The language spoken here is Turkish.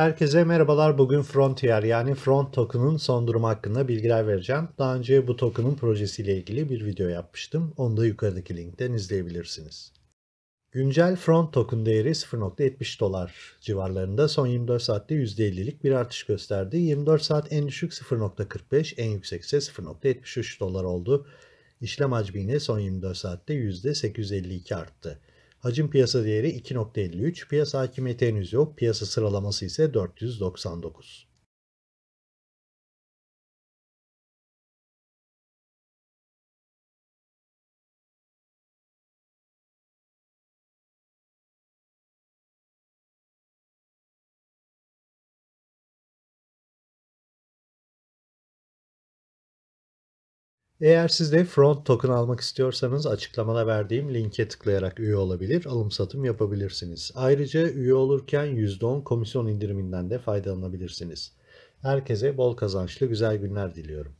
Herkese merhabalar. Bugün Frontier yani Front Token'ın son durumu hakkında bilgiler vereceğim. Daha önce bu token'ın projesiyle ilgili bir video yapmıştım. Onu da yukarıdaki linkten izleyebilirsiniz. Güncel Front Token değeri 0.70 dolar civarlarında son 24 saatte %50'lik bir artış gösterdi. 24 saat en düşük 0.45, en yüksek ise 0.73 dolar oldu. İşlem hacmi yine son 24 saatte %852 arttı. Hacim piyasa değeri 2.53, piyasa hakimiyeti henüz yok, piyasa sıralaması ise 499. Eğer siz de Front Token almak istiyorsanız açıklamada verdiğim linke tıklayarak üye olabilir, alım satım yapabilirsiniz. Ayrıca üye olurken %10 komisyon indiriminden de faydalanabilirsiniz. Herkese bol kazançlı güzel günler diliyorum.